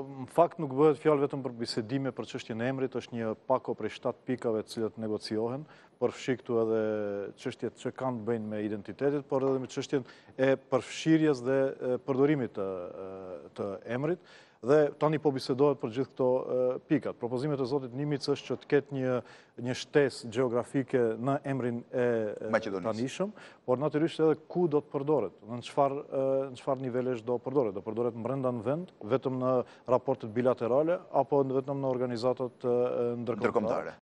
Po, në fakt nuk bëhet fjalë vetëm për bisedime për qështje në emrit, është një pako prej 7 pikave cilët negociohen, përfshiktu edhe qështjet që kanë bëjnë me identitetit, por edhe me qështjen e përfshirjes dhe përdorimit të emrit, dhe tani po bisedohet për gjithë këto pikat. Propozimet e Zotit Nimitës është që të ketë një shtes geografike në emrin e Maqedonisë. por natyrisht edhe ku do të përdoret, në qëfar nivelesh do përdoret, do përdoret më në vend, vetëm në raportet bilaterale, apo vetëm në organizatët ndërkomtare.